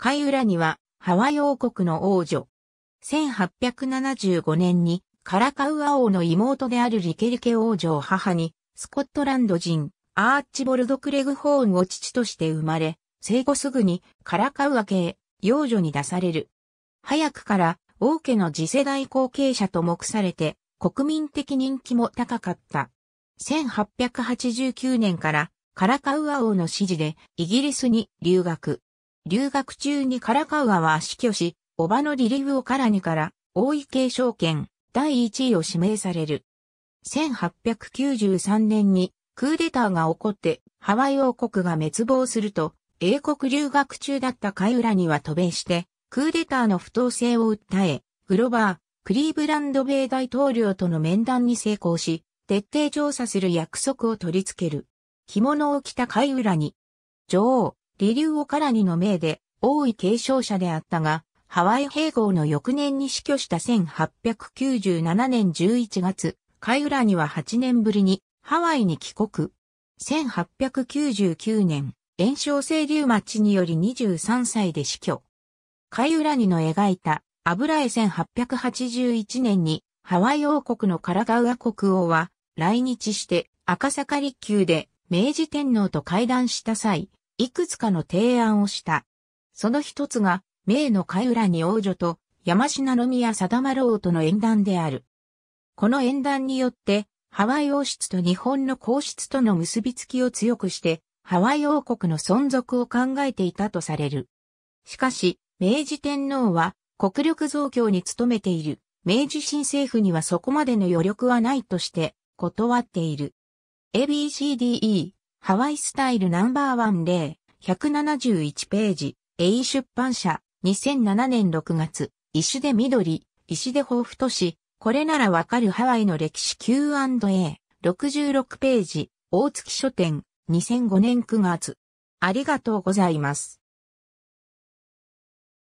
貝浦には、ハワイ王国の王女。1875年に、カラカウア王の妹であるリケリケ王女を母に、スコットランド人、アーチボルド・クレグホーンを父として生まれ、生後すぐにカラカウアへ、幼女に出される。早くから王家の次世代後継者と目されて、国民的人気も高かった。1889年からカラカウア王の指示でイギリスに留学。留学中にウアは死去し、叔母のリリフオカラニから王位継承権第1位を指名される。1893年にクーデターが起こってハワイ王国が滅亡すると、英国留学中だったカウラニは渡米して、クーデターの不当性を訴え、グロバー、クリーブランド米大統領との面談に成功し、徹底調査する約束を取り付ける。着物を着た貝浦に、女王、リリュウオカラニの命で、王位継承者であったが、ハワイ併合の翌年に死去した1897年11月、カイウラには8年ぶりにハワイに帰国。1899年、炎症性リウマチにより23歳で死去。カイウラニの描いた油絵1881年にハワイ王国のカラガウア国王は来日して赤坂立宮で明治天皇と会談した際、いくつかの提案をした。その一つが、明の海浦に王女と山科宮ま丸王との縁談である。この縁談によって、ハワイ王室と日本の皇室との結びつきを強くして、ハワイ王国の存続を考えていたとされる。しかし、明治天皇は国力増強に努めている明治新政府にはそこまでの余力はないとして断っている。ABCDE ハワイスタイルナンバーワン例、171ページ、A 出版社、2007年6月、石で緑、石で豊富都市、これならわかるハワイの歴史 Q&A、66ページ、大月書店、2005年9月。ありがとうございます。